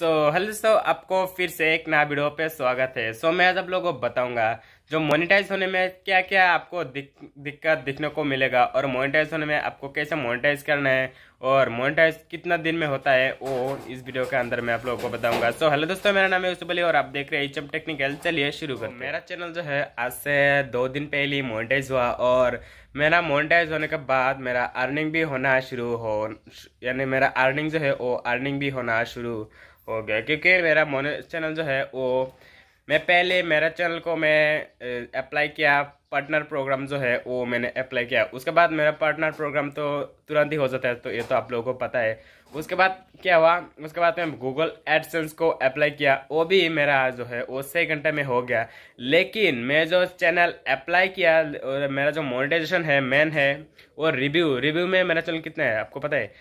so hello दोस्तों आपको फिर से एक नया वीडियो पे स्वागत है सो so, मैं आज आप लोगों को बताऊंगा जो मोनेटाइज होने में क्या क्या आपको दिक्कत दिखने को मिलेगा और मोनेटाइज होने में आपको कैसे मोनेटाइज करना है और मोनेटाइज कितना दिन में होता है वो इस वीडियो के अंदर मैं आप लोगों को बताऊंगा सो हेलो दोस्तों मेरा नाम है उसबली और आप देख रहे हैं एचएम टेक्निकल चलिए शुरू कर मेरा चैनल जो है आज से दो दिन पहले मोनिटाइज मोनेटाइज हुआ और मेरा मोनेटाइज होने के बाद मेरा अर्निंग भी होना शुरू हो यानी मेरा अर्निंग जो है वो अर्निंग भी होना शुरू हो गया क्योंकि मेरा मोने चैनल जो है वो मैं पहले मेरा चैनल को मैं अप्लाई किया पार्टनर प्रोग्राम जो है वो मैंने अप्लाई किया उसके बाद मेरा पार्टनर प्रोग्राम तो तुरंत ही हो जाता है तो ये तो आप लोगों को पता है उसके बाद क्या हुआ उसके बाद मैं गूगल एडसेंस को अप्लाई किया वो भी मेरा जो है वो सही घंटे में हो गया लेकिन मैं जो चैनल अप्लाई किया और मेरा जो मोनिटाइजेशन है मेन है वो रिव्यू रिव्यू में मेरा चैनल कितना है आपको पता है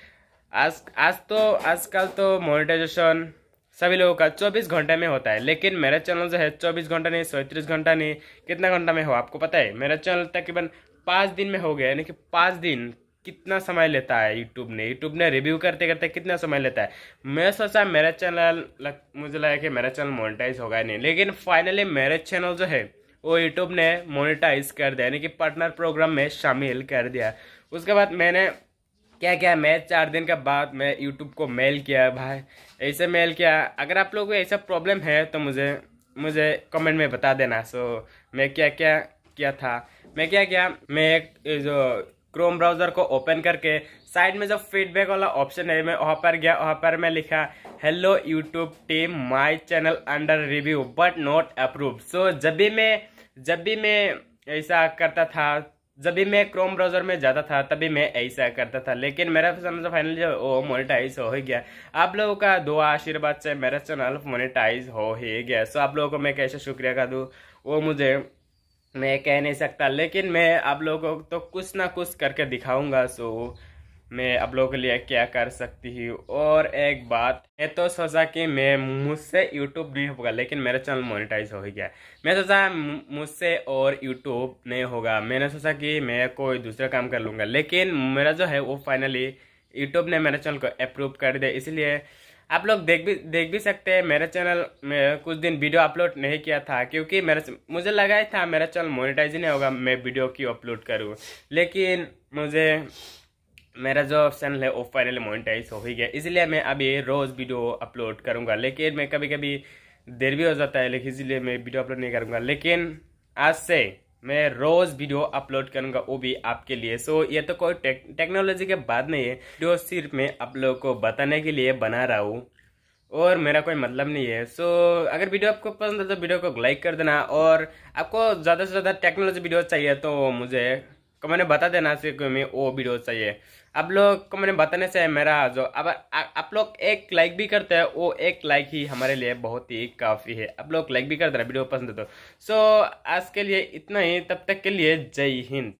आज आज तो आजकल तो मोनिटाइजेशन सभी लोगों का 24 घंटे में होता है लेकिन मेरा चैनल जो है 24 घंटा नहीं सैंतीस घंटा नहीं कितना घंटा में हो आपको पता है मेरा चैनल तकरीबन पाँच दिन में हो गया यानी कि पाँच दिन कितना समय लेता है यूट्यूब ने यूट्यूब ने रिव्यू करते करते कितना समय लेता है मैं सोचा मेरा चैनल लग, मुझे लगा कि मेरा चैनल मोनिटाइज होगा नहीं लेकिन फाइनली मेरे चैनल जो है वो यूट्यूब ने मोनिटाइज कर दिया यानी कि पार्टनर प्रोग्राम में शामिल कर दिया उसके बाद मैंने क्या क्या मैं चार दिन के बाद मैं यूट्यूब को मेल किया भाई ऐसे मेल किया अगर आप लोग को ऐसा प्रॉब्लम है तो मुझे मुझे कमेंट में बता देना सो मैं क्या क्या किया था मैं क्या किया मैं एक जो क्रोम ब्राउज़र को ओपन करके साइड में जो फीडबैक वाला ऑप्शन है मैं वहाँ पर गया वहाँ पर मैं लिखा hello YouTube team my channel under review but not approve so जब भी मैं जब भी मैं ऐसा करता था जब भी मैं क्रोम ब्राउज़र में जाता था तभी मैं ऐसा करता था लेकिन मेरा चैनल जो वो हो ही गया आप लोगों का दुआ आशीर्वाद से मेरा चैनल मोनिटाइज हो ही गया सो आप लोगों को मैं कैसे शुक्रिया कर दूँ वो मुझे मैं कह नहीं सकता लेकिन मैं आप लोगों को तो कुछ ना कुछ करके दिखाऊंगा सो मैं आप लोगों के लिए क्या कर सकती हूँ और एक बात ये तो सोचा कि मैं मुझसे यूट्यूब नहीं होगा लेकिन मेरा चैनल मोनेटाइज हो गया मैं सोचा मुझसे और यूट्यूब नहीं होगा मैंने सोचा कि मैं कोई दूसरा काम कर लूँगा लेकिन मेरा जो है वो फाइनली यूट्यूब ने मेरे चैनल को अप्रूव कर दिया इसलिए आप लोग देख भी देख भी सकते हैं मेरा चैनल में कुछ दिन वीडियो अपलोड नहीं किया था क्योंकि मेरा मुझे लगा ही था मेरा चैनल मोनेटाइज ही नहीं होगा मैं वीडियो क्यों अपलोड करूँ लेकिन मुझे मेरा जो चैनल है वो फाइनली मोनिटाइज हो ही गया इसलिए मैं अभी रोज़ वीडियो अपलोड करूँगा लेकिन मैं कभी कभी देर भी हो जाता है लेकिन इसलिए मैं वीडियो अपलोड नहीं करूँगा लेकिन आज से मैं रोज़ वीडियो अपलोड करूँगा वो भी आपके लिए सो ये तो कोई टेक, टेक्नोलॉजी के बाद नहीं है वीडियो सिर्फ मैं आप लोगों को बताने के लिए बना रहा हूँ और मेरा कोई मतलब नहीं है सो so, अगर वीडियो आपको पसंद है तो वीडियो को लाइक कर देना और आपको ज़्यादा से ज़्यादा टेक्नोलॉजी वीडियो चाहिए तो मुझे को मैंने बता देना सिर्फ मैं वो वीडियो चाहिए आप लोग को मैंने बताने से मेरा जो अब आप लोग एक लाइक भी करते हैं वो एक लाइक ही हमारे लिए बहुत ही काफ़ी है आप लोग लाइक भी कर रहे वीडियो पसंद है तो सो आज के लिए इतना ही तब तक के लिए जय हिंद